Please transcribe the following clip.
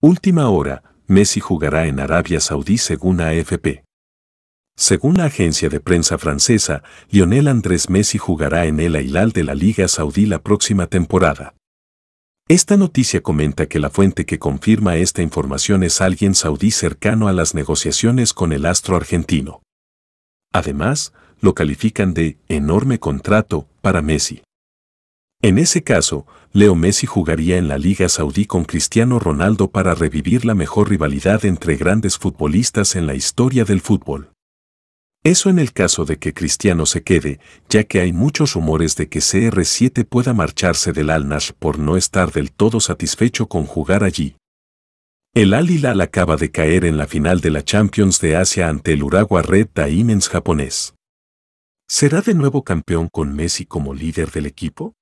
Última hora, Messi jugará en Arabia Saudí según AFP. Según la agencia de prensa francesa, Lionel Andrés Messi jugará en el Ailal de la Liga Saudí la próxima temporada. Esta noticia comenta que la fuente que confirma esta información es alguien saudí cercano a las negociaciones con el astro argentino. Además, lo califican de enorme contrato para Messi. En ese caso, Leo Messi jugaría en la Liga Saudí con Cristiano Ronaldo para revivir la mejor rivalidad entre grandes futbolistas en la historia del fútbol. Eso en el caso de que Cristiano se quede, ya que hay muchos rumores de que CR7 pueda marcharse del Al-Nash por no estar del todo satisfecho con jugar allí. El Al Hilal acaba de caer en la final de la Champions de Asia ante el Urawa Red Diamonds japonés. ¿Será de nuevo campeón con Messi como líder del equipo?